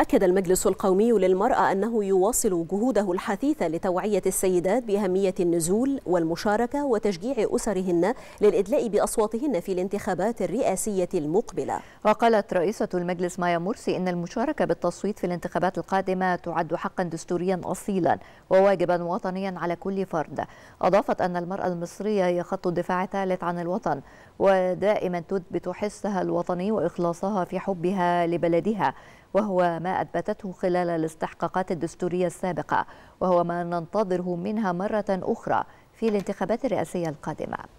أكد المجلس القومي للمرأة أنه يواصل جهوده الحثيثة لتوعية السيدات بأهمية النزول والمشاركة وتشجيع أسرهن للإدلاء بأصواتهن في الانتخابات الرئاسية المقبلة وقالت رئيسة المجلس مايا مرسي إن المشاركة بالتصويت في الانتخابات القادمة تعد حقا دستوريا أصيلا وواجبا وطنيا على كل فرد أضافت أن المرأة المصرية هي خط الدفاع الثالث عن الوطن ودائما تثبت حسها الوطني وإخلاصها في حبها لبلدها وهو ما أثبتته خلال الاستحقاقات الدستورية السابقة وهو ما ننتظره منها مرة أخرى في الانتخابات الرئاسية القادمة